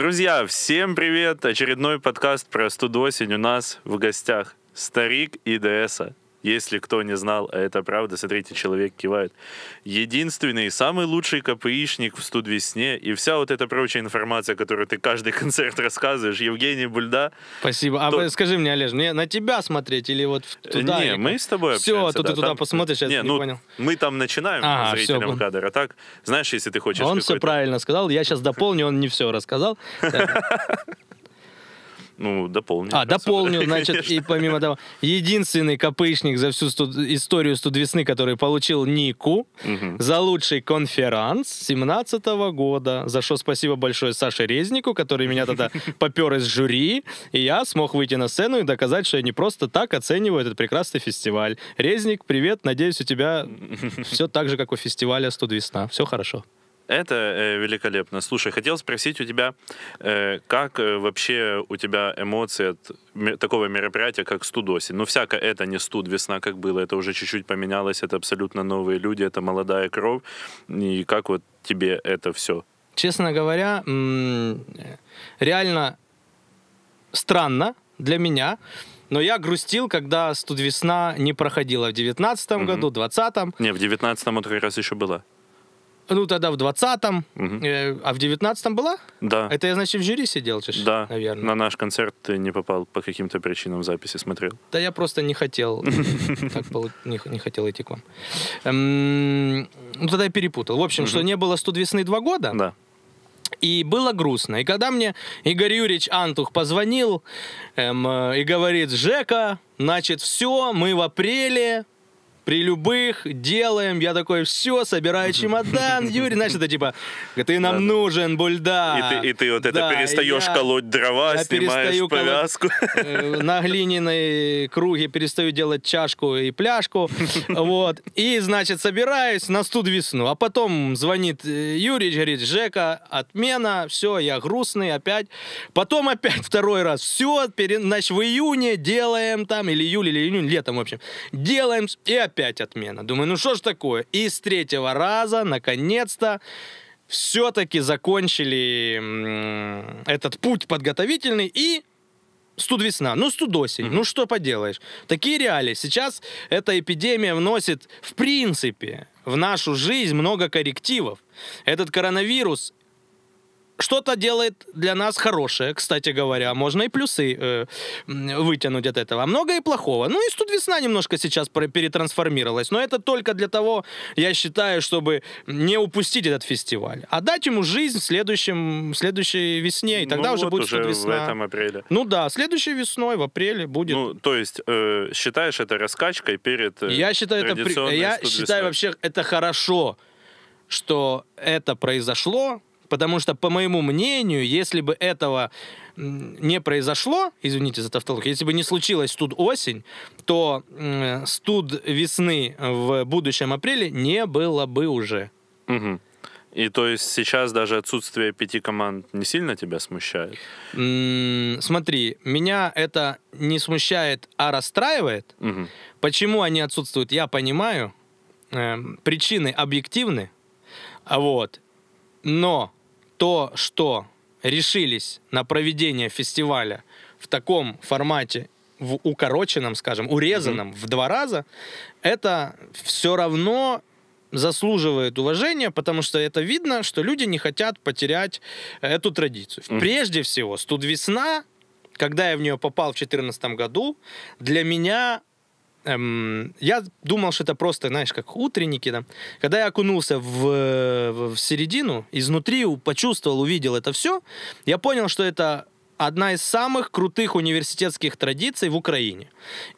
Друзья, всем привет! Очередной подкаст про студосень у нас в гостях старик ИДСа если кто не знал, а это правда, смотрите, человек кивает. Единственный, самый лучший КПИшник в студвесне и вся вот эта прочая информация, которую ты каждый концерт рассказываешь, Евгений Бульда. Спасибо. А то... А скажи мне, Олеж, мне на тебя смотреть или вот туда? Не, мы с тобой Все, а общаемся, тут да, ты туда там... посмотришь, я не, ну, не понял. Мы там начинаем ага, зрителям все. кадр, а так, знаешь, если ты хочешь... Он все правильно сказал, я сейчас дополню, он не все рассказал. Ну, дополню. А, дополню, да, значит, конечно. и помимо того, единственный копышник за всю студ... историю студвесны, который получил Нику угу. за лучший конферанс 17 года, за что спасибо большое Саше Резнику, который меня тогда попер из жюри, и я смог выйти на сцену и доказать, что я не просто так оцениваю этот прекрасный фестиваль. Резник, привет, надеюсь, у тебя все так же, как у фестиваля «Студвесна». Все хорошо. Это э, великолепно. Слушай, хотел спросить у тебя, э, как э, вообще у тебя эмоции от такого мероприятия, как Студоси? Ну, всяко это не Студ, весна как было, это уже чуть-чуть поменялось, это абсолютно новые люди, это молодая кровь. И как вот тебе это все? Честно говоря, реально странно для меня, но я грустил, когда Студ весна не проходила в 19 mm-hmm. году, 20-м. Не, в 19-м вот как раз еще было. Ну, тогда в 20-м, угу. Э, а в 19-м была? Да. Это я, значит, в жюри сидел, чеш, да. наверное. На наш концерт ты не попал по каким-то причинам записи, смотрел. Да я просто не хотел, так было, не, не хотел идти к вам. Эм, ну, тогда я перепутал. В общем, угу. что не было «Студ весны» два года. Да. И было грустно. И когда мне Игорь Юрьевич Антух позвонил эм, э, и говорит, Жека, значит, все, мы в апреле, при любых делаем. Я такой, все, собираю чемодан, Юрий. Значит, это типа, ты нам да, нужен, бульда. И ты, и ты вот это перестаешь я, колоть дрова, я снимаешь повязку. Колоть, э, на глиняной круге перестаю делать чашку и пляшку Вот. И, значит, собираюсь на студ весну. А потом звонит э, Юрий, говорит, Жека, отмена, все, я грустный опять. Потом опять второй раз, все, пере... значит, в июне делаем там, или июль, или июнь, летом, в общем. Делаем, и опять опять отмена. Думаю, ну что ж такое? И с третьего раза, наконец-то, все-таки закончили этот путь подготовительный и студ весна, ну студ осень, mm-hmm. ну что поделаешь. Такие реалии. Сейчас эта эпидемия вносит, в принципе, в нашу жизнь много коррективов. Этот коронавирус что-то делает для нас хорошее, кстати говоря. Можно и плюсы э, вытянуть от этого. много и плохого. Ну, и тут весна немножко сейчас перетрансформировалась. Но это только для того, я считаю, чтобы не упустить этот фестиваль. А дать ему жизнь в, следующем, в следующей весне. И тогда ну, уже вот будет уже весна. в этом апреле. Ну да, следующей весной, в апреле будет. Ну, то есть, э, считаешь это раскачкой перед э, Я считаю, это, я считаю вообще, это хорошо, что это произошло потому что, по моему мнению, если бы этого не произошло, извините за тавтологию, если бы не случилась студ осень, то студ весны в будущем апреле не было бы уже. Угу. И то есть сейчас даже отсутствие пяти команд не сильно тебя смущает? Mm, смотри, меня это не смущает, а расстраивает. Угу. Почему они отсутствуют, я понимаю. Э, причины объективны. А вот. Но то, что решились на проведение фестиваля в таком формате, в укороченном, скажем, урезанном mm-hmm. в два раза, это все равно заслуживает уважения, потому что это видно, что люди не хотят потерять эту традицию. Mm-hmm. Прежде всего, студ весна, когда я в нее попал в 2014 году, для меня эм, я думал, что это просто, знаешь, как утренники да. Когда я окунулся в, в середину, изнутри почувствовал, увидел это все, я понял, что это одна из самых крутых университетских традиций в Украине.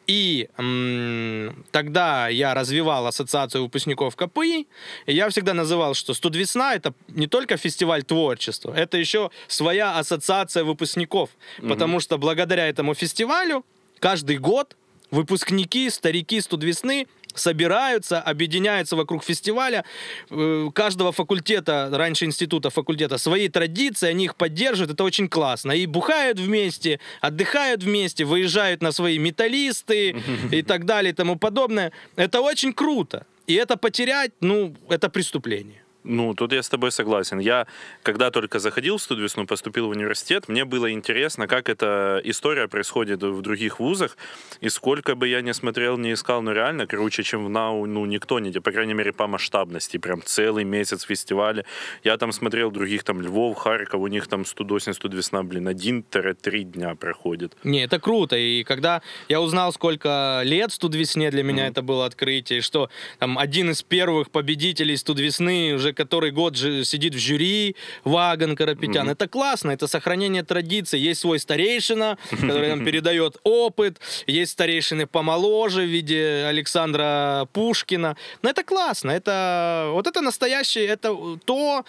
И м- тогда я развивал ассоциацию выпускников КПИ, и я всегда называл, что «Студвесна» — это не только фестиваль творчества, это еще своя ассоциация выпускников, mm-hmm. потому что благодаря этому фестивалю каждый год выпускники, старики 100 весны собираются, объединяются вокруг фестиваля. Э, каждого факультета, раньше института факультета, свои традиции, они их поддерживают, это очень классно. И бухают вместе, отдыхают вместе, выезжают на свои металлисты и так далее и тому подобное. Это очень круто. И это потерять, ну, это преступление. Ну, тут я с тобой согласен. Я, когда только заходил в Студвесну, поступил в университет, мне было интересно, как эта история происходит в других вузах, и сколько бы я ни смотрел, не искал, но реально круче, чем в НАУ, ну, никто не, по крайней мере, по масштабности, прям целый месяц фестиваля. Я там смотрел других, там, Львов, Харьков, у них там Студосин, Студвесна, блин, один-три дня проходит. Не, это круто, и когда я узнал, сколько лет Студвесне, для меня mm это было открытие, что там один из первых победителей Студвесны уже который год же сидит в жюри, Ваган Карапетян. Mm-hmm. Это классно, это сохранение традиций. Есть свой старейшина, который нам передает опыт, есть старейшины помоложе в виде Александра Пушкина. Но это классно, это вот это настоящее, это то,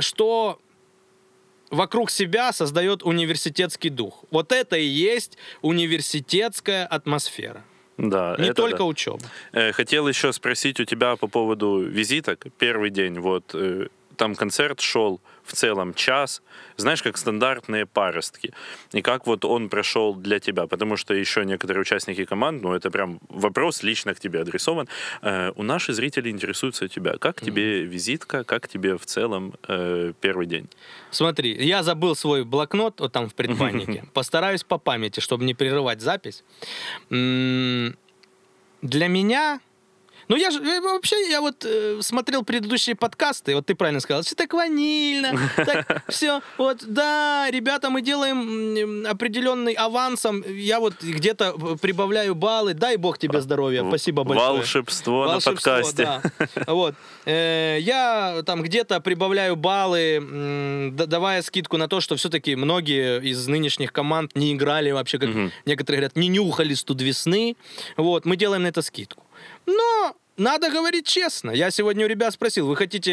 что вокруг себя создает университетский дух. Вот это и есть университетская атмосфера. Да, не только да. учеба. Э, хотел еще спросить у тебя по поводу визиток. Первый день, вот э, там концерт шел, в целом час, знаешь, как стандартные паростки. И как вот он прошел для тебя? Потому что еще некоторые участники команд, ну это прям вопрос лично к тебе адресован. Э, у наших зрителей интересуются тебя. Как тебе mm-hmm. визитка? Как тебе в целом э, первый день? Смотри, я забыл свой блокнот вот там в предбаннике. Постараюсь по памяти, чтобы не прерывать запись. Для меня ну, я же э, вообще, я вот э, смотрел предыдущие подкасты, вот ты правильно сказал, все так ванильно, так все, вот, да, ребята, мы делаем определенный авансом, я вот где-то э, прибавляю баллы, дай бог тебе здоровья, спасибо большое. Волшебство, Волшебство на подкасте. Да. Вот. Э, я там где-то прибавляю баллы, давая скидку на то, что все-таки многие из нынешних команд не играли вообще, как угу. некоторые говорят, не нюхали студ весны, вот, мы делаем на это скидку. Но надо говорить честно. Я сегодня у ребят спросил, вы хотите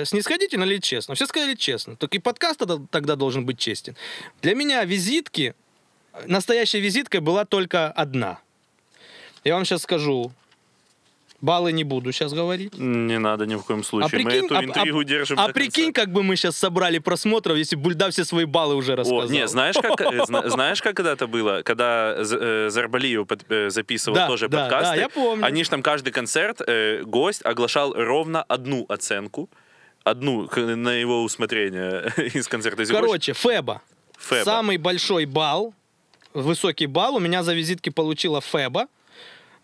э, снисходительно или честно? Все сказали честно. Только и подкаст тогда должен быть честен. Для меня визитки, э, настоящей визиткой была только одна. Я вам сейчас скажу, Баллы не буду сейчас говорить. Не надо ни в коем а случае. А прикинь, мы эту интригу а, держим. А, а прикинь, как бы мы сейчас собрали просмотров, если Бульда все свои баллы уже рассказал. О, не, знаешь, как, э, знаешь, как когда это было? Когда э, Зарбалиев э, записывал да, тоже да, подкасты. Да, я помню. Они же там каждый концерт, э, гость оглашал ровно одну оценку. Одну на его усмотрение из концерта. Короче, Феба. Феба. Самый большой балл, высокий балл у меня за визитки получила Феба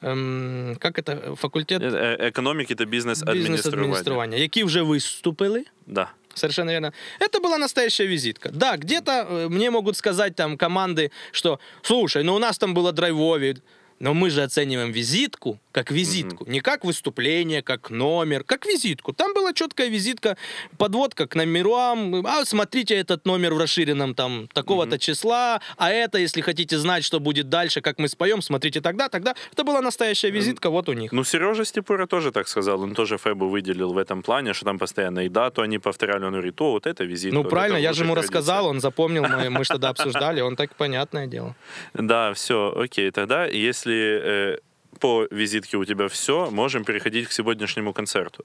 ем, як це, факультет э, э, экономики, економіки та бізнес-адміністрування, які вже виступили. Да. Совершенно верно. Это была настоящая визитка. Да, где-то э, мне могут сказать там команды, что, слушай, ну у нас там было драйвове, но мы же оцениваем визитку как визитку, mm-hmm. не как выступление, как номер, как визитку. Там была четкая визитка, подводка к номерам. А смотрите этот номер в расширенном там такого-то mm-hmm. числа, а это, если хотите знать, что будет дальше, как мы споем, смотрите тогда, тогда. Это была настоящая эм, визитка, mm-hmm. вот у них. Ну, Сережа Степура тоже так сказал, он тоже Фэбу выделил в этом плане, что там постоянно и дату они повторяли, он говорит, о, вот это визитка. Ну, правильно, я же ему традиция. рассказал, он запомнил, мы, мы же тогда обсуждали, он так понятное дело. Да, все, окей, тогда если если э, по визитке у тебя все, можем переходить к сегодняшнему концерту.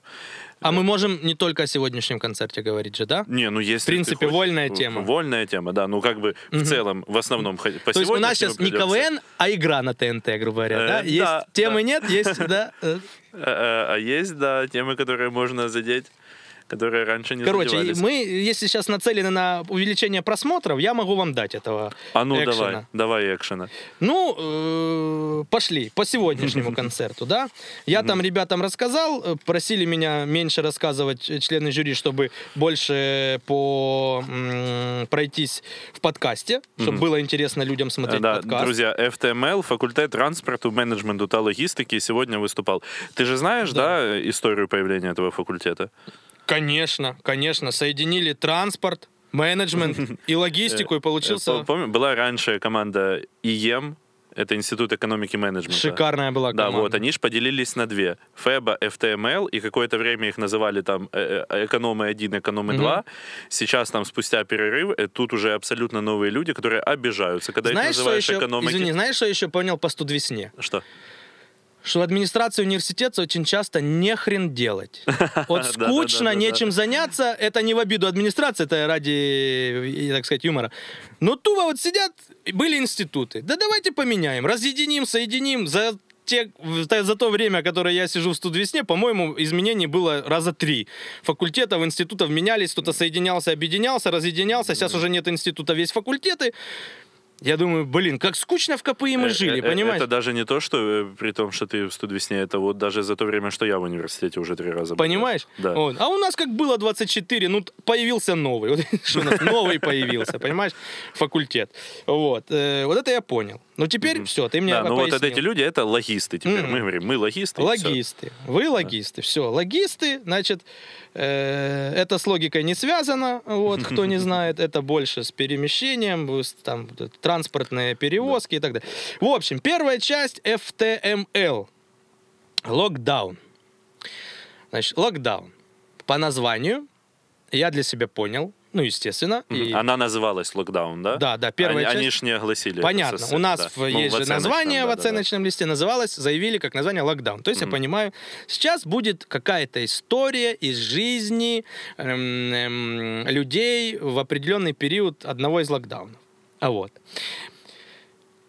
А да. мы можем не только о сегодняшнем концерте говорить же, да? Не, ну если... В принципе, хочешь, вольная тема. Вольная тема, да. Ну как бы угу. в целом, в основном по То есть у нас сейчас не КВН, а игра на ТНТ, грубо говоря, э, да? Есть да, темы да. нет, есть, да? Э. Э, а есть, да, темы, которые можно задеть которые раньше не Короче, задевались. мы, если сейчас нацелены на увеличение просмотров, я могу вам дать этого А ну экшена. давай, давай экшена. Ну, э, пошли по сегодняшнему концерту, да? Я там ребятам рассказал, э, просили меня меньше рассказывать э, члены жюри, чтобы больше по пройтись в подкасте, чтобы было интересно людям смотреть да, подкаст. Друзья, FTML, факультет транспорту, менеджменту, та логистики, сегодня выступал. Ты же знаешь, да, историю появления этого факультета? Конечно, конечно. Соединили транспорт, менеджмент и логистику, и э, э, получился... Помню, была раньше команда ИЕМ, это Институт экономики и менеджмента. Шикарная была команда. Да, вот, они же поделились на две. ФЭБа, FTML, эм и какое-то время их называли там экономы-1, экономы-2. Угу. Сейчас там спустя перерыв, э, тут уже абсолютно новые люди, которые обижаются, когда знаешь, их называешь еще, экономики. Извини, знаешь, что еще понял по студвесне? Что? что в администрации университета очень часто не хрен делать. Вот скучно, нечем заняться, это не в обиду администрации, это ради, так сказать, юмора. Но тува вот сидят, были институты. Да давайте поменяем, разъединим, соединим, за те, за то время, которое я сижу в студвесне, по-моему, изменений было раза три. Факультетов, институтов менялись, кто-то соединялся, объединялся, разъединялся, сейчас уже нет института, весь факультеты. Я думаю, блин, как скучно в КПИ мы э, жили, э, э, понимаешь? Это даже не то, что при том, что ты в студвесне, это вот даже за то время, что я в университете уже три раза был. Понимаешь? Да. Вот. А у нас как было 24, ну, появился новый. Вот что у нас новый появился, понимаешь? Факультет. Вот. Вот это я понял. Ну, теперь все, ты мне Да, ну вот эти люди, это логисты теперь. Мы говорим, мы логисты. Логисты. Вы логисты. Все, логисты, значит, Э, это с логикой не связано, вот, кто не знает, это больше с перемещением, там, транспортные перевозки да. и так далее. В общем, первая часть FTML. Эм локдаун. Значит, локдаун. По названию я для себя понял, ну, естественно. Mm-hmm. И... Она называлась локдаун, да? Да, да, первая они, часть. Они ж не огласили. Понятно, совсем, у нас да. в, ну, есть ну, же название да, в оценочном да. листе, называлось, заявили как название локдаун. То есть mm-hmm. я понимаю, сейчас будет какая-то история из жизни эм, эм, людей в определенный период одного из локдаунов. А вот.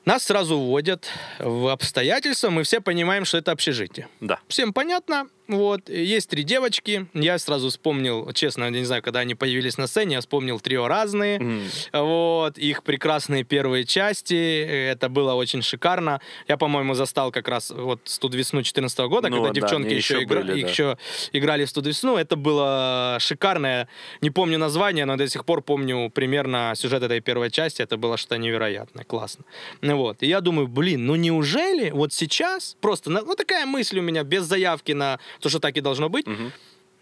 Нас сразу вводят в обстоятельства, мы все понимаем, что это общежитие. Да. Всем понятно, вот, есть три девочки. Я сразу вспомнил, честно, я не знаю, когда они появились на сцене, я вспомнил трио разные. Mm. Вот, их прекрасные первые части. Это было очень шикарно. Я, по-моему, застал как раз вот в студ весну 2014 года, ну, когда да, девчонки еще, игра... были, да. еще играли в студ весну. Это было шикарное. Не помню название, но до сих пор помню примерно сюжет этой первой части. Это было что-то невероятное, классно. Ну вот. И я думаю, блин, ну неужели вот сейчас просто на... вот такая мысль у меня без заявки на то, что так и должно быть. Угу.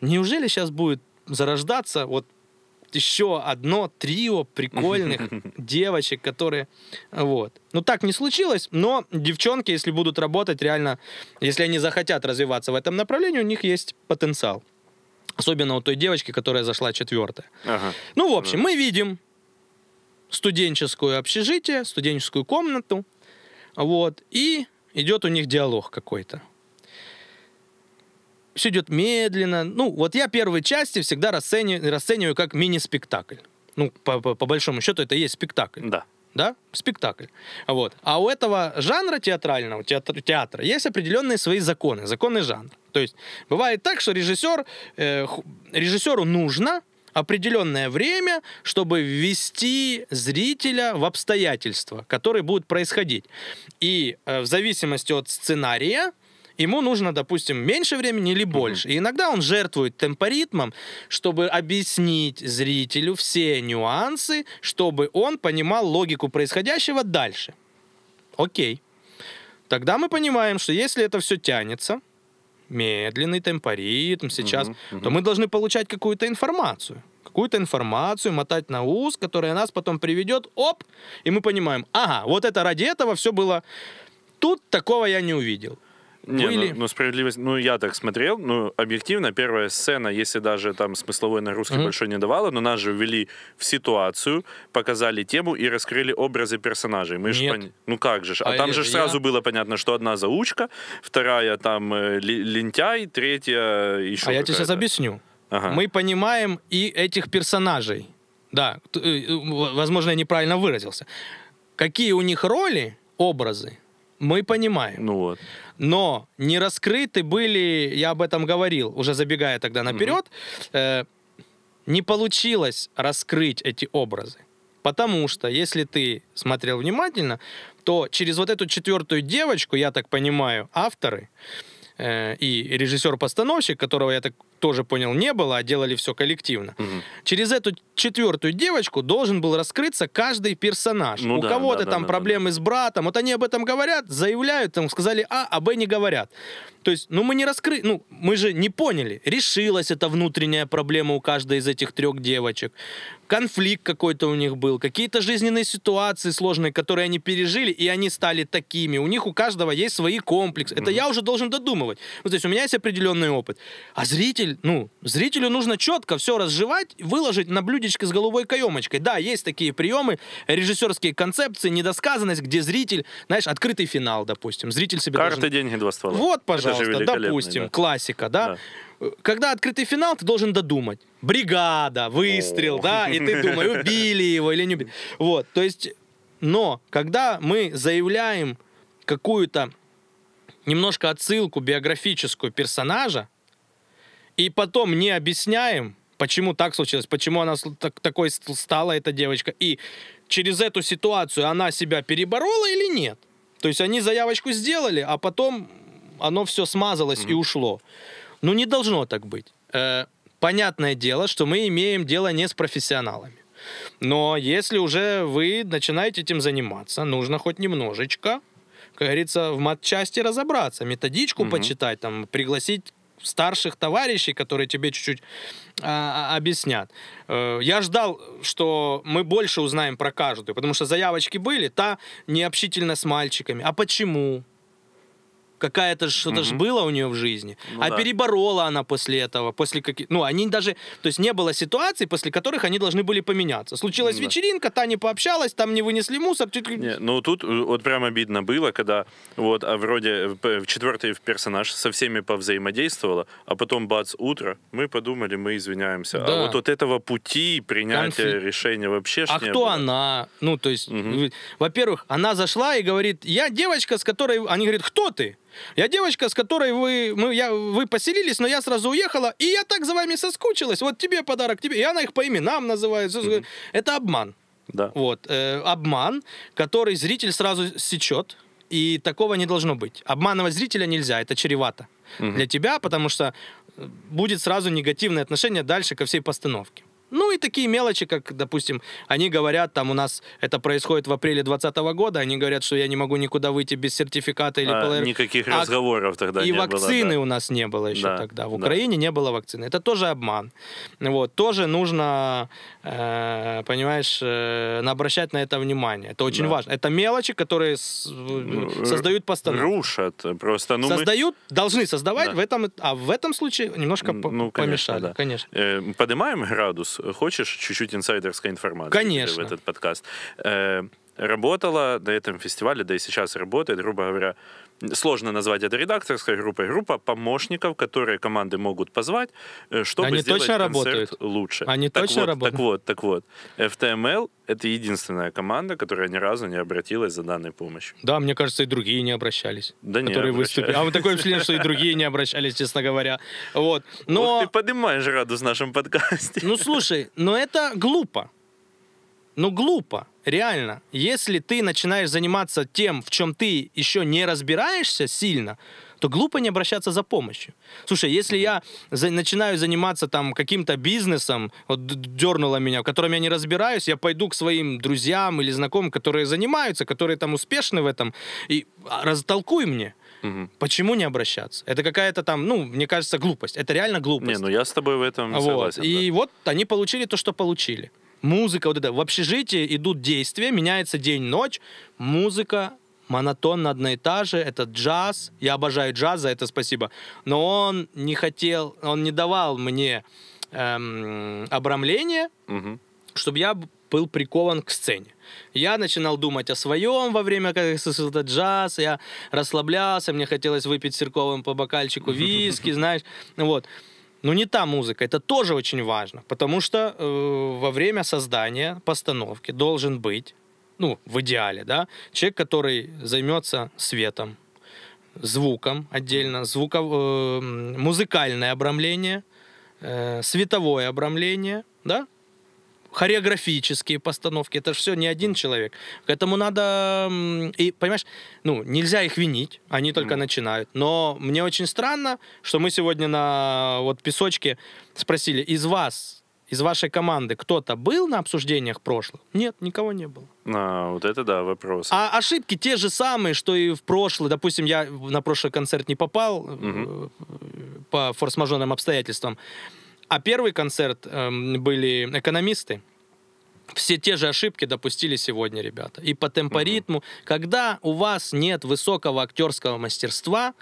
Неужели сейчас будет зарождаться вот еще одно трио прикольных девочек, которые... Вот. Ну, так не случилось, но девчонки, если будут работать, реально, если они захотят развиваться в этом направлении, у них есть потенциал. Особенно у той девочки, которая зашла четвертая. Ага. Ну, в общем, ага. мы видим студенческое общежитие, студенческую комнату, вот, и идет у них диалог какой-то все идет медленно. Ну, вот я первые части всегда расцениваю, расцениваю как мини-спектакль. Ну, по, по, по большому счету, это и есть спектакль. Да. Да? Спектакль. Вот. А у этого жанра театрального, театр, театра, есть определенные свои законы, законный жанр. То есть бывает так, что режиссер, э, режиссеру нужно определенное время, чтобы ввести зрителя в обстоятельства, которые будут происходить. И э, в зависимости от сценария, ему нужно, допустим, меньше времени или больше. Mm-hmm. И иногда он жертвует темпоритмом, чтобы объяснить зрителю все нюансы, чтобы он понимал логику происходящего дальше. Окей. Тогда мы понимаем, что если это все тянется, медленный темпоритм сейчас, угу, угу. то мы должны получать какую-то информацию. Какую-то информацию, мотать на ус, которая нас потом приведет, оп, и мы понимаем, ага, вот это ради этого все было. Тут такого я не увидел. Не, ну, были. Ну, ну, справедливость, ну, я так смотрел, ну, объективно, первая сцена, если даже там смысловой нагрузки mm-hmm. большой не давала, но нас же ввели в ситуацию, показали тему и раскрыли образы персонажей. Мы же пон... Ну, как же ж? А, а там же я... сразу было понятно, что одна заучка, вторая там э, лентяй, третья э, еще А я тебе сейчас объясню. Ага. Мы понимаем и этих персонажей. Да, э, возможно, я неправильно выразился. Какие у них роли, образы, мы понимаем. Ну вот. Но не раскрыты были, я об этом говорил, уже забегая тогда наперед, угу. э, не получилось раскрыть эти образы. Потому что, если ты смотрел внимательно, то через вот эту четвертую девочку, я так понимаю, авторы, э, Э, и режиссер-постановщик, которого я так тоже понял не было, а делали все коллективно. Угу. Через эту четвертую девочку должен был раскрыться каждый персонаж. Ну, У да, кого-то да, там да, проблемы да, с братом. Вот они об этом говорят, заявляют, там сказали А, а Б не говорят. То есть, ну мы не раскрыли, ну мы же не поняли, решилась эта внутренняя проблема у каждой из этих трех девочек конфликт какой-то у них был, какие-то жизненные ситуации сложные, которые они пережили, и они стали такими. У них у каждого есть свои комплексы. Это mm-hmm. я уже должен додумывать. Вот ну, здесь у меня есть определенный опыт. А зритель, ну, зрителю нужно четко все разжевать, выложить на блюдечке с голубой каемочкой. Да, есть такие приемы, режиссерские концепции, недосказанность, где зритель, знаешь, открытый финал, допустим. Зритель себе Карты, должен... деньги, два ствола. Вот, пожалуйста, допустим, да. классика, да. да когда открытый финал, ты должен додумать. Бригада, выстрел, да, и ты думаешь, убили его или не убили. Вот, то есть, но когда мы заявляем какую-то немножко отсылку биографическую персонажа, и потом не объясняем, почему так случилось, почему она так, такой стала, эта девочка, и через эту ситуацию она себя переборола или нет. То есть они заявочку сделали, а потом оно все смазалось mm-hmm. и ушло. Ну, не должно так быть. Э, понятное дело, что мы имеем дело не с профессионалами. Но если уже вы начинаете этим заниматься, нужно хоть немножечко, как говорится, в матчасти разобраться, методичку угу. почитать, там, пригласить старших товарищей, которые тебе чуть-чуть а, а объяснят. Э, я ждал, что мы больше узнаем про каждую, потому что заявочки были, та необщительно с мальчиками. А почему? какая-то что-то угу. же было у нее в жизни. Ну, а да. переборола она после этого, после каких... Ну, они даже... То есть не было ситуаций, после которых они должны были поменяться. Случилась ну да. вечеринка, та не пообщалась, там не вынесли мусор. Чуть... Не, ну, тут э, вот прям обидно было, когда вот а вроде э, четвертый персонаж со всеми повзаимодействовала, а потом бац, утро, мы подумали, мы извиняемся. А да. А вот от этого пути принятия Конфли... решения вообще А кто было. она? Ну, то есть, угу. во-первых, она зашла и говорит, я девочка, с которой... Они говорят, кто ты? Я девочка, с которой вы, мы, я, вы поселились, но я сразу уехала, и я так за вами соскучилась. Вот тебе подарок, тебе. И она их по именам называет. Mm-hmm. Это обман. Да. Вот, э, обман, который зритель сразу сечет, и такого не должно быть. Обманывать зрителя нельзя, это чревато угу. для тебя, потому что э, будет сразу негативное отношение дальше ко всей постановке. Ну и такие мелочи, как, допустим, они говорят, там у нас это происходит в апреле 2020 года, они говорят, что я не могу никуда выйти без сертификата или... А, ПЛР. никаких а... разговоров тогда и вакцины да. у нас не было еще да, тогда. В да. Украине не было вакцины. Это тоже обман. Вот, тоже нужно, э, понимаешь, э, обращать на это внимание. Это очень да. важно. Это мелочи, которые с... ну, э, создают постановку. Рушат просто. Ну, создают, мы... должны создавать да. в этом, а в этом случае немножко ну, конечно, Да. Конечно. Э, поднимаем градус хочешь чуть-чуть инсайдерской информации Конечно. в этот подкаст? Э, работала на этом фестивале, да и сейчас работает, грубо говоря, сложно назвать это редакторской группой, группа помощников, которые команды могут позвать, э, чтобы Они сделать точно концерт работают? лучше. Они так точно вот, работают? Так вот, так вот. FTML — это единственная команда, которая ни разу не обратилась за данной помощью. Да, мне кажется, и другие не обращались. Да не которые выступили. А вот такое впечатление, что и другие не обращались, честно говоря. Вот. Но... Вот ты поднимаешь радость в нашем подкасте. Ну, слушай, но это глупо ну, глупо, реально. Если ты начинаешь заниматься тем, в чем ты еще не разбираешься сильно, то глупо не обращаться за помощью. Слушай, если я за, начинаю заниматься там каким-то бизнесом, вот дернуло меня, в котором я не разбираюсь, я пойду к своим друзьям или знакомым, которые занимаются, которые там успешны в этом, и а, растолкуй мне. Угу. Почему не обращаться? Это какая-то там, ну, мне кажется, глупость. Это реально глупость. Не, ну я с тобой в этом вот. согласен. И да. вот они получили то, что получили музыка, вот это. В общежитии идут действия, меняется день-ночь, музыка монотонно одна и та же, это джаз, я обожаю джаз, за это спасибо, но он не хотел, он не давал мне эм, обрамления, угу. чтобы я был прикован к сцене. Я начинал думать о своем во время, как я этот джаз, я расслаблялся, мне хотелось выпить цирковым по бокальчику виски, знаешь, вот но ну, не та музыка. Это тоже очень важно, потому что э, во время создания постановки должен быть, ну, в идеале, да, человек, который займется светом, звуком отдельно, звуков, э, музыкальное обрамление, э, световое обрамление, да, хореографические постановки, это же все не один человек. К этому надо, и понимаешь, ну, нельзя их винить, они только mm. начинают. Но мне очень странно, что мы сегодня на вот песочке спросили, из вас, из вашей команды кто-то был на обсуждениях прошлых? Нет, никого не было. А, вот это да, вопрос. А ошибки те же самые, что и в прошлый. Допустим, я на прошлый концерт не попал Mm -hmm. по форс-мажорным обстоятельствам. А первый концерт эм, были экономисты все те же ошибки допустили сегодня ребята. И по темпоритму. Угу. Когда у вас нет высокого актерского мастерства,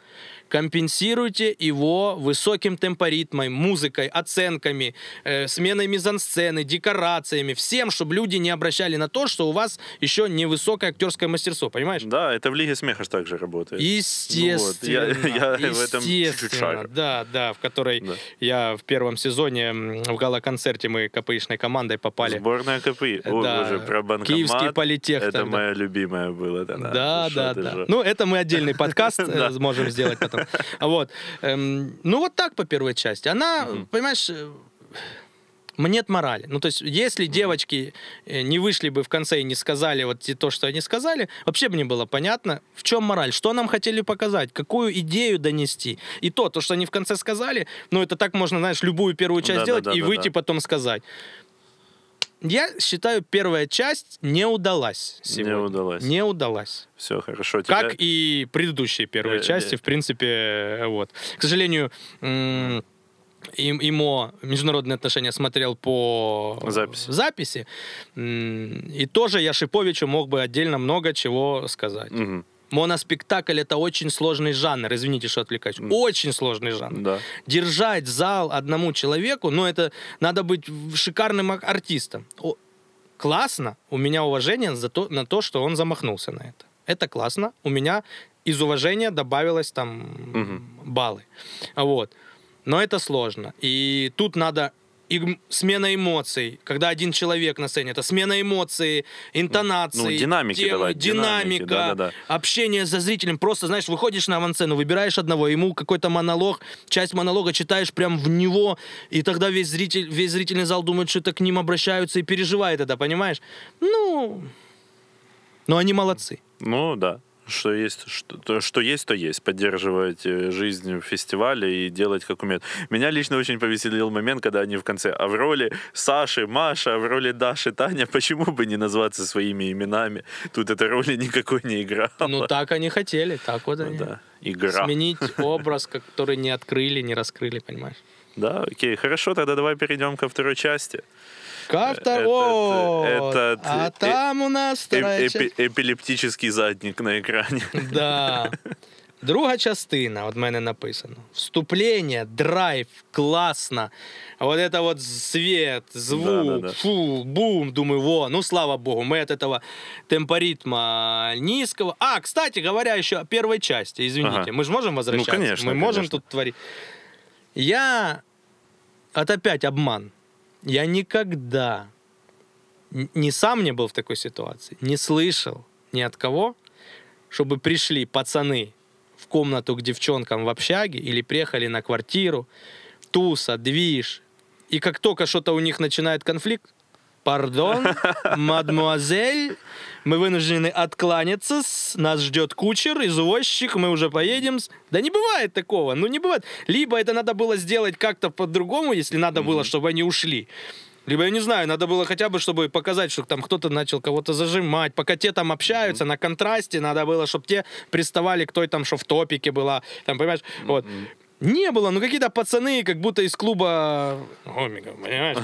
компенсируйте его высоким темпоритмом, музыкой, оценками, э, сменой мизансцены, декорациями, всем, чтобы люди не обращали на то, что у вас еще невысокое актерское мастерство, понимаешь? Да, это в Лиге смеха же также работает. Естественно. Ну, вот. Я, я в этом чуть-чуть шарю. Да, да, в которой да. я в первом сезоне в гала-концерте мы КПИшной командой попали. Сборная КП шоты, типа, э, да. О, боже, про банкомат. Киевский политех. Это там, моя да. любимая была. Да, да, да. да. Ну, это мы отдельный подкаст э, можем сделать потом. Вот. Эм, ну, вот так по первой части. Она, понимаешь, э, мне нет морали. Ну, то есть, если девочки не вышли бы в конце и не сказали вот то, что они сказали, вообще бы не было понятно, в чем мораль, что нам хотели показать, какую идею донести. И то, то, что они в конце сказали, ну, это так можно, знаешь, любую первую часть да, сделать да, да, и да, выйти да. потом сказать я считаю, первая часть не удалась сегодня. Не удалась. Не удалась. Все хорошо. Тебя... Как и предыдущие первые э, части, э. в принципе, э, вот. К сожалению, им, ИМО международные отношения смотрел по записи. записи. И тоже я Шиповичу мог бы отдельно много чего сказать. Угу. Моноспектакль это очень сложный жанр. Извините, что отвлекаюсь. Очень сложный жанр. Да. Держать зал одному человеку, ну это надо быть шикарным артистом. О, классно. У меня уважение за то, на то, что он замахнулся на это. Это классно. У меня из уважения добавилось там угу. баллы. Вот. Но это сложно. И тут надо и смена эмоций, когда один человек на сцене, это смена эмоций, интонации, ну, динамики темы, давай, динамика, динамики, да, да, да. общение за зрителем. Просто, знаешь, выходишь на авансцену, выбираешь одного, ему какой-то монолог, часть монолога читаешь прям в него, и тогда весь зритель, весь зрительный зал думает, что это к ним обращаются и переживает это, понимаешь? Ну, но ну, они молодцы. Ну, да что есть, что, что есть, то есть. Поддерживать э, жизнь в фестивале и делать как умеют. Меня лично очень повеселил момент, когда они в конце, а в роли Саши, Маша, а в роли Даши, Таня, почему бы не назваться своими именами? Тут эта роли никакой не играла. Ну так они хотели, так вот ну они. Ну, да. Игра. Сменить образ, который не открыли, не раскрыли, понимаешь? Да, окей, хорошо, тогда давай перейдем ко второй части. Ко второму. Э, этот, э, этот, а э, там у нас вторая еп, часть. Епілептичний задник на экране. Да. Друга частина, от мене написано. Вступление, драйв, классно. Вот это вот свет, звук, да, да, да. фу, бум. Думаю, во, ну слава богу, мы от этого темпоритма низкого. А, кстати говоря, еще о первой части, извините. Ага. Мы же можем ну, возвращаться? Ну, конечно. Мы конечно. можем тут творить. Я... это опять обман я никогда, не сам не был в такой ситуации, не слышал ни от кого, чтобы пришли пацаны в комнату к девчонкам в общаге или приехали на квартиру, туса, движ, и как только что-то у них начинает конфликт, пардон, мадмуазель, мы вынуждены откланяться, нас ждет кучер, извозчик, мы уже поедем. Да не бывает такого, ну не бывает. Либо это надо было сделать как-то по-другому, если надо было, чтобы они ушли. Либо, я не знаю, надо было хотя бы, чтобы показать, что там кто-то начал кого-то зажимать. Пока те там общаются, mm-hmm. на контрасте надо было, чтобы те приставали к той там, что в топике была. Там, понимаешь, mm-hmm. вот. Не было, ну какие-то пацаны, как будто из клуба э, Омега, понимаешь?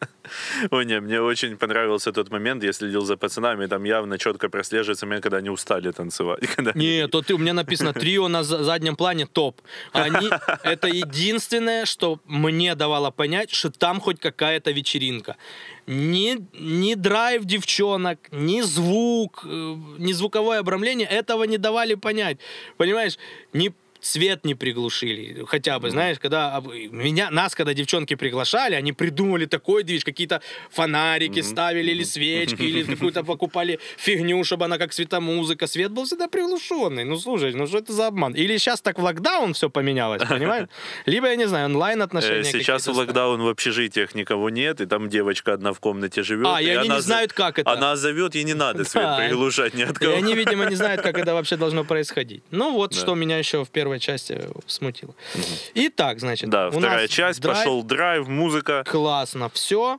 О, не, мне очень понравился тот момент, я следил за пацанами, там явно четко прослеживается момент, когда они устали танцевать. Когда не, они... то ты, у меня написано трио на заднем плане топ. Они, это единственное, что мне давало понять, что там хоть какая-то вечеринка. Ни, ни драйв девчонок, ни звук, э, ни звуковое обрамление этого не давали понять. Понимаешь, не цвет не приглушили, хотя бы, знаешь, когда меня, нас, когда девчонки приглашали, они придумали такой движ, какие-то фонарики mm-hmm. ставили или свечки, или какую-то покупали фигню, чтобы она как светомузыка, свет был всегда приглушенный, ну слушай, ну что это за обман? Или сейчас так в локдаун все поменялось, понимаешь? Либо, я не знаю, онлайн отношения. Э, сейчас в локдаун в общежитиях никого нет, и там девочка одна в комнате живет. А, и они не знают, как это. Она зовет, ей не надо свет приглушать ни от кого. И они, видимо, не знают, как это вообще должно происходить. Ну вот, что меня еще в первую первой части э, смутило. Угу. Итак, значит, да, вторая часть, драйв, пошел драйв, музыка. Классно, все.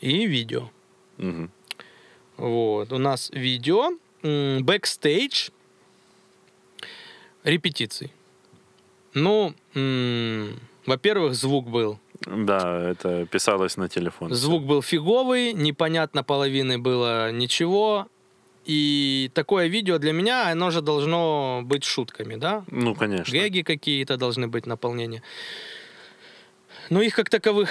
И видео. Угу. Вот, у нас видео, бэкстейдж, репетиций. Ну, во-первых, звук был да, это писалось на телефон. Звук был фиговый, непонятно половины было ничего. И такое видео для меня, оно же должно быть шутками, да? Ну, конечно. Гэги какие-то должны быть, наполнения. Но их как таковых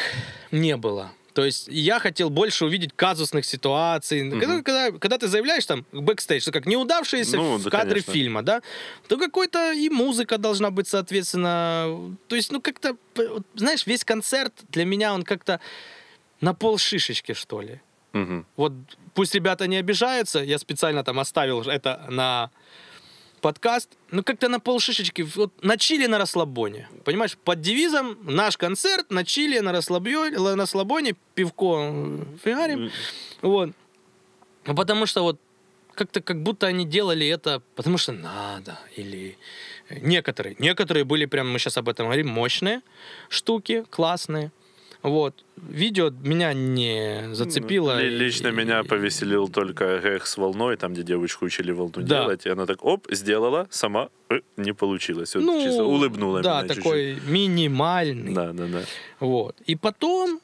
не было. То есть я хотел больше увидеть казусных ситуаций. Угу. Когда, когда, когда ты заявляешь там бэкстейдж, как неудавшиеся ну, в да, кадре конечно. фильма, да, то какой-то и музыка должна быть, соответственно. То есть, ну, как-то, знаешь, весь концерт для меня он как-то на пол шишечки, что ли. Угу. Вот пусть ребята не обижаются, я специально там оставил это на подкаст, ну как-то на полшишечки, вот на чили на расслабоне, понимаешь, под девизом наш концерт на чили на, расслабье, на расслабоне, пивко э, фигарим, вот, ну, потому что вот как-то как будто они делали это, потому что надо, или некоторые, некоторые были прям, мы сейчас об этом говорим, мощные штуки, классные, вот. Видео меня не ну, зацепило. Л- лично и... меня повеселил только гэх с волной, там, где девочку учили волну да. делать. И она так, оп, сделала, сама э, не получилось. Вот ну, чисто улыбнула да, меня такой чуть-чуть. минимальный. Да, да, да. Вот. И потом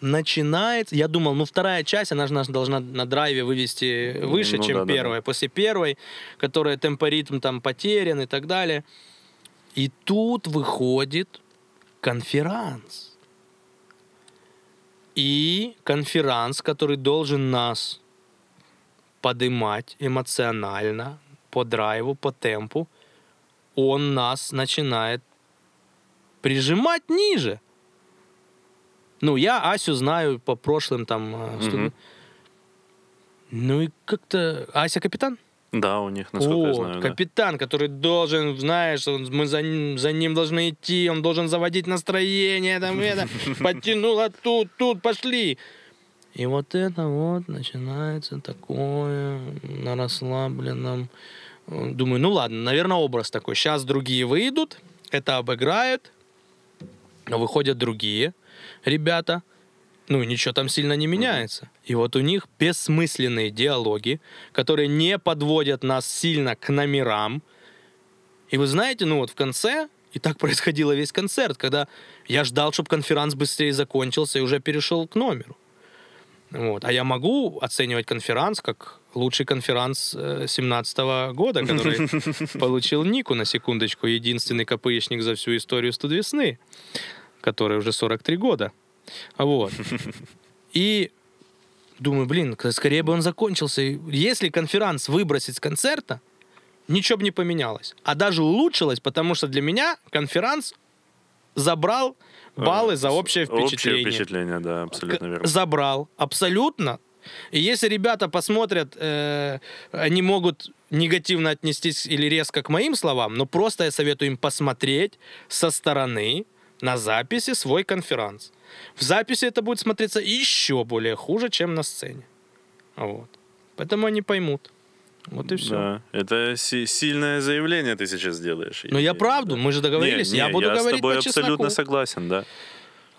начинается... Я думал, ну, вторая часть, она же нас должна на драйве вывести выше, ну, чем да, первая. Да. После первой, которая темпоритм там потерян и так далее. И тут выходит конферанс и конферанс, который должен нас поднимать эмоционально, по драйву, по темпу, он нас начинает прижимать ниже. Ну, я Асю знаю по прошлым там... Mm -hmm. Ну и как-то... Ася капитан? Да, у них, насколько вот, я знаю. Капитан, да. который должен, знаешь, он, мы за, за ним должны идти, он должен заводить настроение, там это, подтянула тут, тут, пошли. И вот это вот начинается такое на расслабленном. Э, думаю, ну ладно, наверное, образ такой. Сейчас другие выйдут, это обыграют, но выходят другие ребята – ну, ничего там сильно не меняется. И вот у них бессмысленные диалоги, которые не подводят нас сильно к номерам. И вы знаете, ну вот в конце, и так происходило весь концерт, когда я ждал, чтобы конферанс быстрее закончился и уже перешел к номеру. Вот. А я могу оценивать конферанс как лучший конферанс 2017 э, года, который получил Нику на секундочку, единственный копыечник за всю историю «Студ весны», который уже 43 года. Вот. И думаю, блин, скорее бы он закончился. Если конферанс выбросить с концерта, ничего бы не поменялось. А даже улучшилось, потому что для меня конференц забрал баллы за общее впечатление. Общее впечатление, да, абсолютно верно. Забрал, абсолютно. И если ребята посмотрят, э, они могут негативно отнестись или резко к моим словам, но просто я советую им посмотреть со стороны на записи свой конференц в записи это будет смотреться еще более хуже, чем на сцене. Вот. Поэтому они поймут. Вот и все. Да. Это си- сильное заявление ты сейчас делаешь. Но я ну, правду, мы же договорились. Не, не, я буду я говорить с тобой по абсолютно чесноку. согласен, да.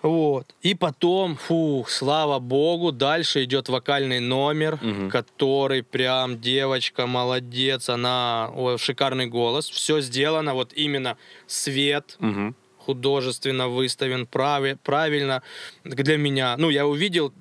Вот. И потом, фух, слава богу, дальше идет вокальный номер, угу. который прям девочка молодец, она о, шикарный голос, все сделано, вот именно свет, угу художественно выставлен, прави, правильно для меня. Ну, я увидел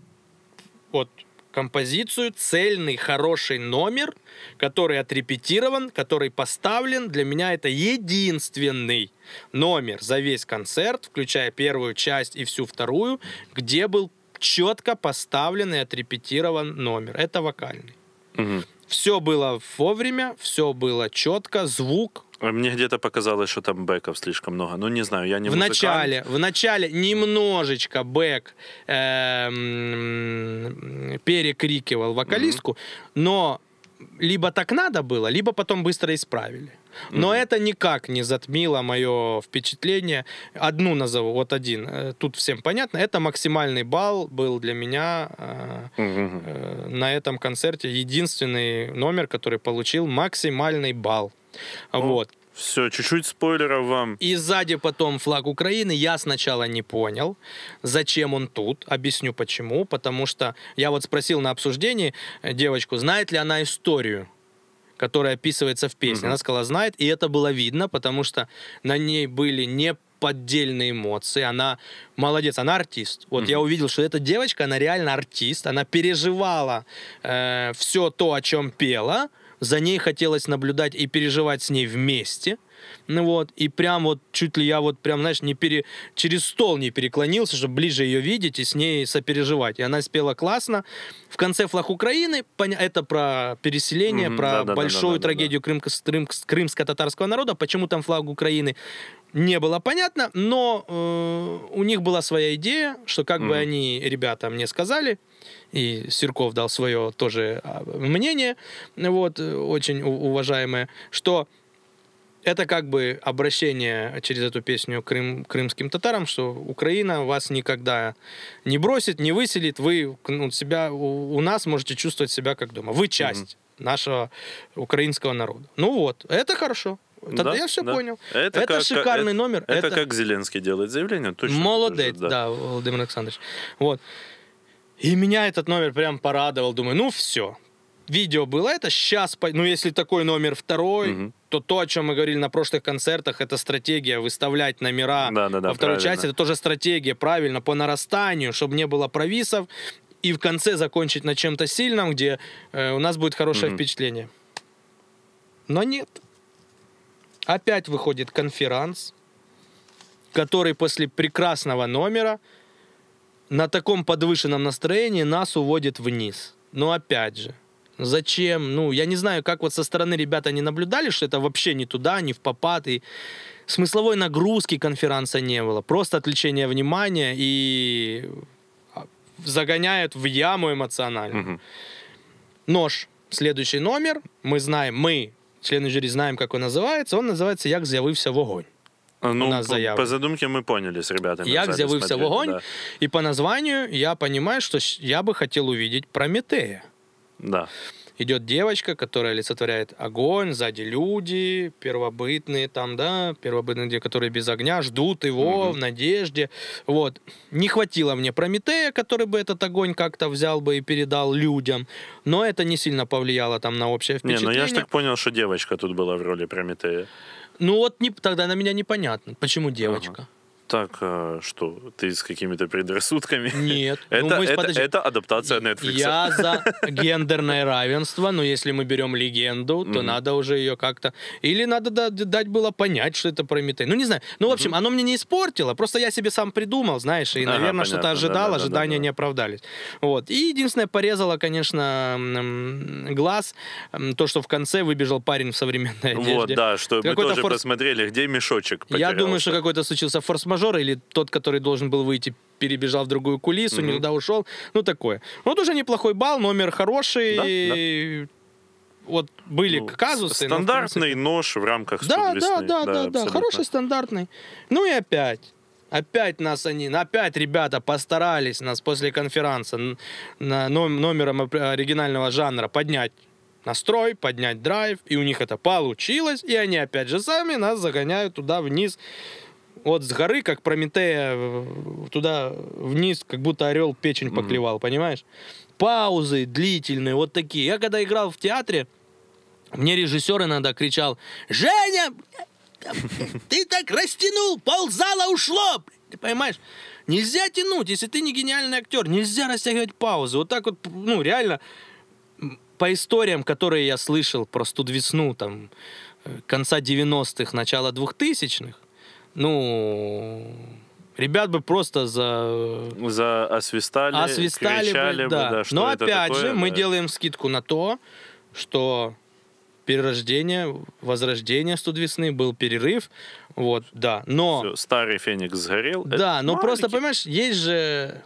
вот композицию, цельный, хороший номер, который отрепетирован, который поставлен. Для меня это единственный номер за весь концерт, включая первую часть и всю вторую, где был четко поставлен и отрепетирован номер. Это вокальный. Угу. Все было вовремя, все было четко, звук, мне где-то показалось, что там бэков слишком много. Ну, не знаю, я не в музыкант. начале, в начале немножечко бэк эм, перекрикивал вокалистку, но либо так надо было, либо потом быстро исправили. Но это никак не затмило мое впечатление. Одну назову, вот один. Э, тут всем понятно. Это максимальный балл был для меня э, э, на этом концерте. Единственный номер, который получил максимальный балл. Ну, вот. Все, чуть-чуть спойлеров вам. И сзади потом флаг Украины. Я сначала не понял, зачем он тут. Объясню почему. Потому что я вот спросил на обсуждении э, девочку, знает ли она историю которая описывается в песне. Mm-hmm. Она сказала, знает, и это было видно, потому что на ней были не поддельные эмоции. Она молодец, она артист. Вот mm-hmm. я увидел, что эта девочка, она реально артист. Она переживала э, все то, о чем пела, за ней хотелось наблюдать и переживать с ней вместе. Ну вот, и прям вот чуть ли я вот прям, знаешь, не пере... через стол не переклонился, чтобы ближе ее видеть и с ней сопереживать. И она спела классно. В конце «Флаг Украины» поня это про переселение, mm-hmm, про да, большую да, да, трагедию да, да. Крымко... крымско-татарского народа. Почему там флаг Украины? Не было понятно, но э, у них была своя идея, что как mm-hmm. бы они, ребята, мне сказали, и Сирков дал свое тоже а, мнение, вот, очень уважаемое, что это как бы обращение через эту песню крым, крымским татарам, что Украина вас никогда не бросит, не выселит, вы ну, себя у, у нас можете чувствовать себя как дома. Вы часть mm-hmm. нашего украинского народа. Ну вот, это хорошо. Тогда да, я все да. понял. Это, это как, шикарный как, э, номер. Это, это как Зеленский делает заявление. Точно Молодец, тоже, да. да, Владимир Александрович. Вот. И меня этот номер прям порадовал. Думаю, ну все. Видео было это, сейчас, ну если такой номер второй, угу. то то, о чем мы говорили на прошлых концертах, это стратегия выставлять номера да, да, да, во второй правильно. части, это тоже стратегия, правильно, по нарастанию, чтобы не было провисов, и в конце закончить на чем-то сильном, где э, у нас будет хорошее угу. впечатление. Но нет. Опять выходит конферанс, который после прекрасного номера на таком подвышенном настроении нас уводит вниз. Но опять же, зачем? Ну, я не знаю, как вот со стороны ребята не наблюдали, что это вообще не туда, не в попад. И смысловой нагрузки конференция не было. Просто отвлечение внимания и а, загоняют в яму эмоционально. Угу. Нож. Следующий номер. Мы знаем, мы, члены жюри, знаем, как он называется. Он называется «Як з'явився огонь". Ну, нас заявлено. по задумке мы поняли с ребятами. Як з'явився смотрели, огонь да. и по названию я понимаю, что я бы хотел увидеть Прометея. Да. Идет девочка, которая олицетворяет огонь, сзади люди, первобытные там, да, первобытные которые без огня, ждут его угу. в надежде. Вот. Не хватило мне Прометея, который бы этот огонь как-то взял бы и передал людям. Но это не сильно повлияло там на общее ну впечатление. Не, но я же так понял, что девочка тут была в роли Прометея. Ну вот не, тогда на меня непонятно, почему девочка. Ага так, а, что ты с какими-то предрассудками? Нет. Ну, это, ну мы, это, подожди. это адаптация Netflix. Я за гендерное равенство, но если мы берем легенду, то mm-hmm. надо уже ее как-то... Или надо дать было понять, что это Прометей. Ну, не знаю. Ну, в общем, mm-hmm. оно мне не испортило, просто я себе сам придумал, знаешь, и, наверное, ага, что-то ожидал, да, да, ожидания да, не оправдались. Вот. И единственное, порезало, конечно, глаз то, что в конце выбежал парень в современной одежде. Вот, да, что мы тоже форс... просмотрели, где мешочек потерялся. Я думаю, что какой-то случился форс-мажор, форс-мажор, или тот, который должен был выйти перебежал в другую кулису, угу. Mm -hmm. не туда ушел. Ну, такое. Ну, тоже неплохой бал, номер хороший. Да, и... да. Вот были ну, казусы. Стандартный но, принципе... нож в рамках да, да, да, да, да, да, да. Хороший стандартный. Ну и опять. Опять нас они, опять ребята постарались нас после конференции на номером оригинального жанра поднять настрой, поднять драйв, и у них это получилось, и они опять же сами нас загоняют туда вниз вот с горы, как Прометея, туда вниз, как будто орел печень поклевал, mm-hmm. понимаешь? Паузы длительные, вот такие. Я когда играл в театре, мне режиссер иногда кричал, «Женя, ты так растянул, ползала ушло!» Ты понимаешь? Нельзя тянуть, если ты не гениальный актер, нельзя растягивать паузы. Вот так вот, ну, реально, по историям, которые я слышал про студвесну, там, э, конца 90-х, начала 2000-х, ну, ребят бы просто за... За освистали, освистали кричали бы, да. бы, да, что Но опять такое, же, мы делаем скидку на то, что перерождение, возрождение студ весны, был перерыв, вот, да, но... Все, старый феникс сгорел. Да, но маленький. просто, понимаешь, есть же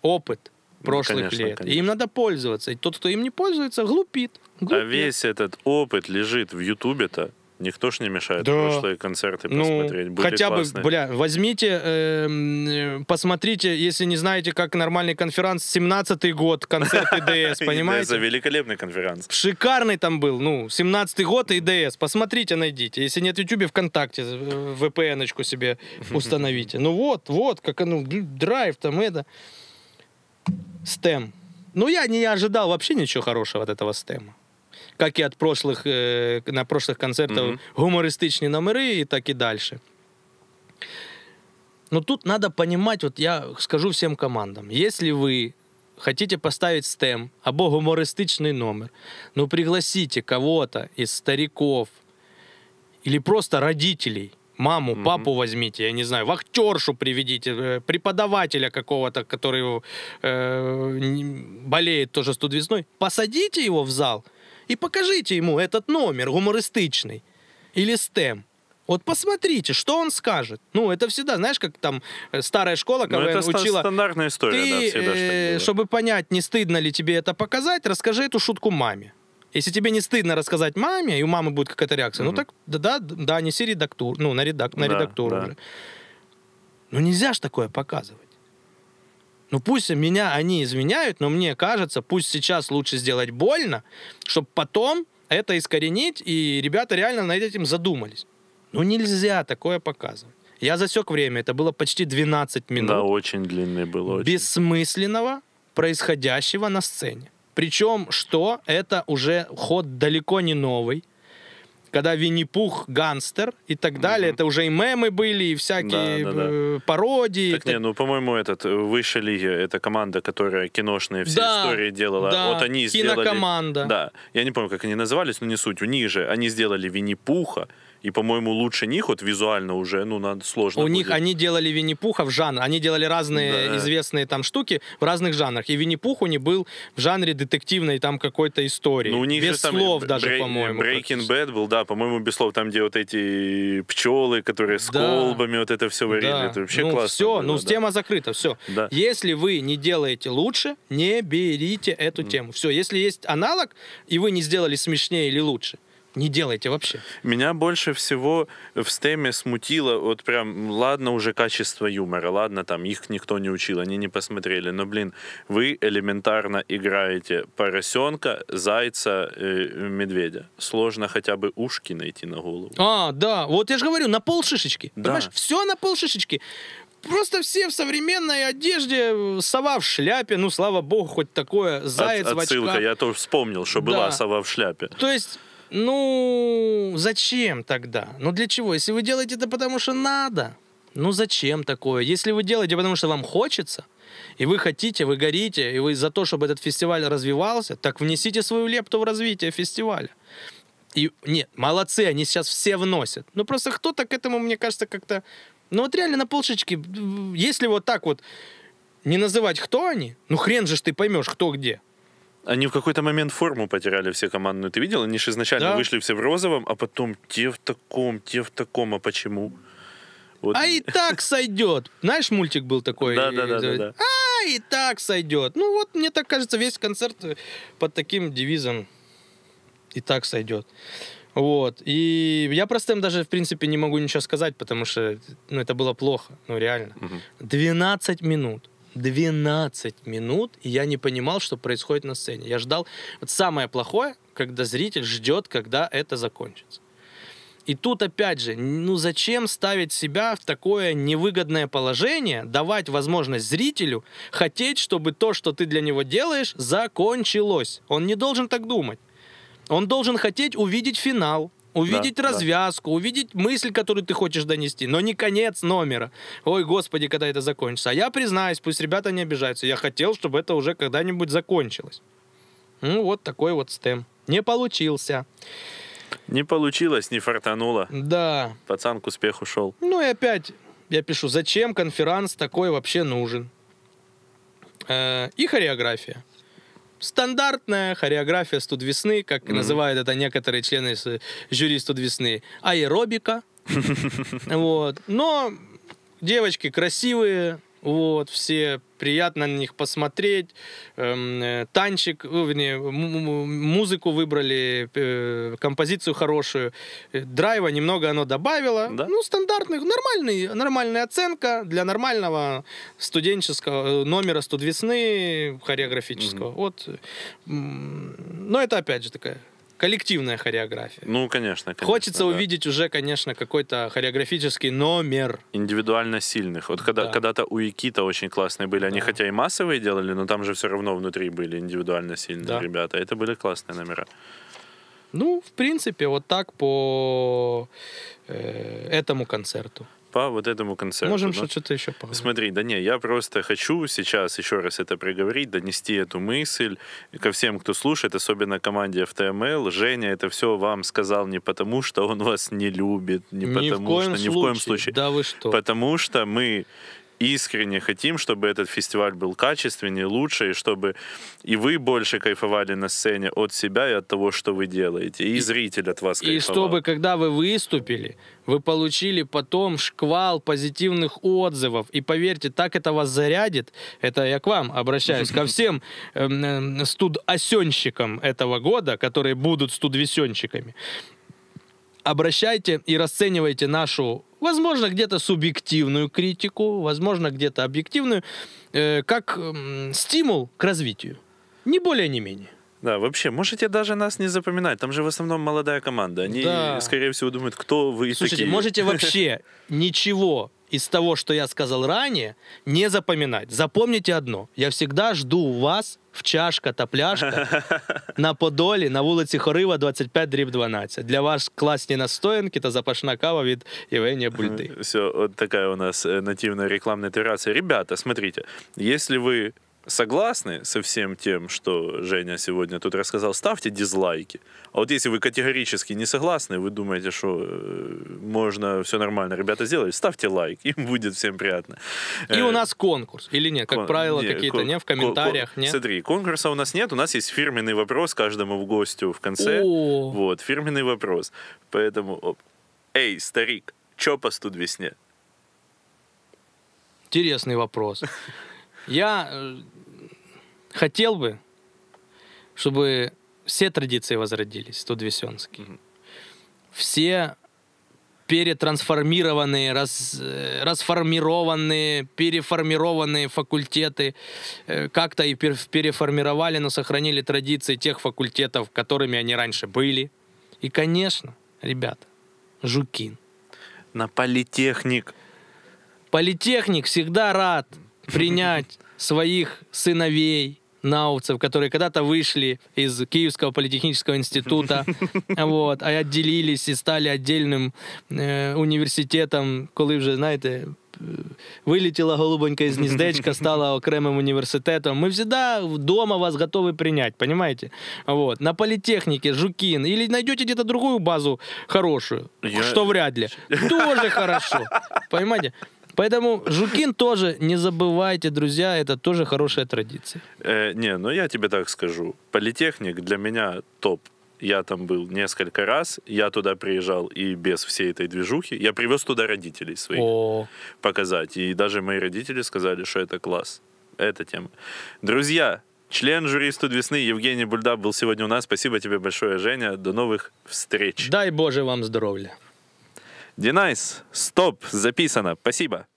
опыт ну, прошлых конечно, лет, конечно. и им надо пользоваться, и тот, кто им не пользуется, глупит. А глупит. А весь этот опыт лежит в Ютубе-то, Никто ж не мешает да. прошлые концерты ну, посмотреть. Ну, хотя классные. бы, бля, возьмите, эм, э, посмотрите, если не знаете, как нормальный конференц, 17-й год, концерт ИДС, понимаете? за великолепный конференц. Шикарный там был, ну, 17-й год и ИДС. Посмотрите, найдите. Если нет в Ютубе, ВКонтакте VPN-очку э, себе установите. Ну вот, вот, как оно, ну, драйв там это. Стем. Ну, я не ожидал вообще ничего хорошего от этого стема. Как і від прошлих, на прошлих концертах mm-hmm. гумористичні номери, так і далі. Но ну, тут надо понимать, вот я скажу всем командам, если вы хотите поставить стем або гумористичный номер, ну пригласите кого-то из стариков или просто родителей, маму, mm-hmm. папу возьмите, я не знаю, вахтершу приведите, э, преподавателя какого-то, который э, болеет тоже студвесной, посадите его в зал и покажите ему этот номер гумористичный или стем. Вот посмотрите, что он скажет. Ну, это всегда, знаешь, как там э, старая школа, ну, когда это учила. стандартная история, ты, да, всегда э, Чтобы понять, не стыдно ли тебе это показать, расскажи эту шутку маме. Если тебе не стыдно рассказать маме, и у мамы будет какая-то реакция, mm-hmm. ну так, да, да, да, неси редактур, ну, на, редак, на да, редактуру да. уже. Ну, нельзя же такое показывать. Ну пусть меня они изменяют, но мне кажется, пусть сейчас лучше сделать больно, чтобы потом это искоренить, и ребята реально над этим задумались. Ну нельзя такое показывать. Я засек время, это было почти 12 минут. Да, очень длинный было. Очень. Бессмысленного происходящего на сцене. Причем, что это уже ход далеко не новый когда Винни-Пух гангстер и так далее. Угу. Это уже и мемы были, и всякие да, да, э, да. пародии. Так, так не, ну, по-моему, этот э, Высшая Лига, это команда, которая киношные все да, истории делала. Да, вот они кинокоманда. сделали... Кинокоманда. Да, я не помню, как они назывались, но не суть. У них же они сделали Винни-Пуха, и, по-моему, лучше них, вот визуально уже, ну, надо сложно. У будет. них они делали Винни-Пуха в жанр. Они делали разные да. известные там штуки в разных жанрах. И Винни-Пух у них был в жанре детективной там какой-то истории. Ну, у них без же слов там, даже, брей, по-моему. Breaking Bad был, да, по-моему, без слов. Там, где вот эти пчелы, которые с да. колбами вот это все варили. Да. Это вообще ну, классно. Все, было, ну, да. тема закрыта, все. Да. Если вы не делаете лучше, не берите эту mm. тему. Все, если есть аналог, и вы не сделали смешнее или лучше, не делайте вообще. Меня больше всего в стеме смутило, вот прям, ладно уже качество юмора, ладно там, их никто не учил, они не посмотрели, но, блин, вы элементарно играете поросенка, зайца, э, медведя. Сложно хотя бы ушки найти на голову. А, да, вот я же говорю, на пол шишечки, да. понимаешь, все на пол шишечки. Просто все в современной одежде, сова в шляпе, ну, слава богу, хоть такое, заяц От, отсылка, в очках. я тоже вспомнил, что да. была сова в шляпе. То есть ну, зачем тогда? Ну, для чего? Если вы делаете это потому, что надо, ну, зачем такое? Если вы делаете, потому что вам хочется, и вы хотите, вы горите, и вы за то, чтобы этот фестиваль развивался, так внесите свою лепту в развитие фестиваля. И нет, молодцы, они сейчас все вносят. Ну, просто кто-то к этому, мне кажется, как-то... Ну, вот реально на полшечке, если вот так вот не называть, кто они, ну, хрен же ж ты поймешь, кто где. Они в какой-то момент форму потеряли все командную. Ты видел? Они же изначально да. вышли все в розовом, а потом те в таком, те в таком. А почему? Вот. А и так сойдет. Знаешь, мультик был такой? Да, да, да, да, да. А и так сойдет. Ну вот, мне так кажется, весь концерт э, под таким девизом. И так сойдет. Вот. И я просто им даже, в принципе, не могу ничего сказать, потому что ну, это было плохо. Ну, реально. Угу. 12 минут. 12 минут, и я не понимал, что происходит на сцене. Я ждал... Вот самое плохое, когда зритель ждет, когда это закончится. И тут опять же, ну зачем ставить себя в такое невыгодное положение, давать возможность зрителю хотеть, чтобы то, что ты для него делаешь, закончилось. Он не должен так думать. Он должен хотеть увидеть финал, увидеть да, развязку, да. увидеть мысль, которую ты хочешь донести, но не конец номера. Ой, господи, когда это закончится. А я признаюсь, пусть ребята не обижаются, я хотел, чтобы это уже когда-нибудь закончилось. Ну, вот такой вот стем. Не получился. Не получилось, не фартануло. Да. Пацан к успеху шел. Ну и опять я пишу, зачем конферанс такой вообще нужен? Э -э и хореография стандартная хореография студ весны, как mm-hmm. называют это некоторые члены жюри студ весны, аэробика. Вот. Но девочки красивые, вот, все приятно на них посмотреть, эм, э, танчик, ну, вернее, музыку выбрали, э, композицию хорошую, э, драйва немного оно добавило, да? ну, стандартный, нормальный, нормальная оценка для нормального студенческого э, номера студвесны хореографического, угу. вот, но это опять же такая коллективная хореография. Ну, конечно. конечно Хочется да. увидеть уже, конечно, какой-то хореографический номер. Индивидуально сильных. Вот когда, да. когда-то у Якита очень классные были. Они да. хотя и массовые делали, но там же все равно внутри были индивидуально сильные да. ребята. Это были классные номера. Ну, в принципе, вот так по э, этому концерту по вот этому концерту. Можем ну, что-то еще поговорить. Смотри, да не, я просто хочу сейчас еще раз это приговорить, донести эту мысль ко всем, кто слушает, особенно команде FTML. Женя это все вам сказал не потому, что он вас не любит, не ни потому, в коем что случае. ни в коем случае. Да вы что. Потому что мы искренне хотим, чтобы этот фестиваль был качественнее, лучше, и чтобы и вы больше кайфовали на сцене от себя и от того, что вы делаете, и, и зритель от вас и кайфовал. И чтобы, когда вы выступили, вы получили потом шквал позитивных отзывов, и поверьте, так это вас зарядит, это я к вам обращаюсь, ко всем эм, эм, студ осенщикам этого года, которые будут студ весенщиками. обращайте и расценивайте нашу Возможно, где-то субъективную критику, возможно, где-то объективную, э, как э, стимул к развитию. Не более, не менее. Да, вообще, можете даже нас не запоминать. Там же в основном молодая команда. Они, да. скорее всего, думают, кто вы Слушайте, такие. можете вообще ничего из того, что я сказал ранее, не запоминать. Запомните одно. Я всегда жду вас в чашка топляшка на Подолі на вулиці Хорива, 25 дріб 12. Для вас класні настоянки та запашна кава від Євгенія Бульты. Все, вот такая у нас э, нативная рекламная итерация. Ребята, смотрите, если вы согласны со всем тем, что Женя сегодня тут рассказал, ставьте дизлайки. А вот если вы категорически не согласны, вы думаете, что э, можно все нормально, ребята сделали, ставьте лайк, им будет всем приятно. И у э, нас конкурс, или нет? Как кон... правило, не, какие-то, кон... не, в комментариях, кон... нет? Смотри, конкурса у нас нет, у нас есть фирменный вопрос каждому в гостю в конце. О! Вот, фирменный вопрос. Поэтому, эй, старик, чё постуд весне? Интересный вопрос. Я э, хотел бы, чтобы все традиции возродились, тут весенские. Все перетрансформированные, раз, э, расформированные, переформированные факультеты э, как-то и переформировали, но сохранили традиции тех факультетов, которыми они раньше были. И, конечно, ребята, Жукин. На политехник. Политехник всегда рад принять своих сыновей, науцев, которые когда-то вышли из Киевского политехнического института, вот, а отделились и стали отдельным э, университетом, університетом, коли вже, знаєте, вилетіла голубонька із гніздечка, стала окремим университетом. Мы всегда дома вас готовы принять, понимаете? Вот. На политехнике, Жукин, или найдете где-то другую базу хорошую, Я... что вряд ли. Тоже хорошо. Понимаете? Поэтому Жукин тоже не забывайте, друзья, это тоже хорошая традиция. Э, не, ну я тебе так скажу. Политехник для меня топ. Я там был несколько раз, я туда приезжал и без всей этой движухи. Я привез туда родителей своих О. показать. И даже мои родители сказали, что это класс. Эта тема. Друзья, Член жюри «Студ весны» Евгений Бульда был сегодня у нас. Спасибо тебе большое, Женя. До новых встреч. Дай Боже вам здоровья. Динайс, стоп, записано, спасибо.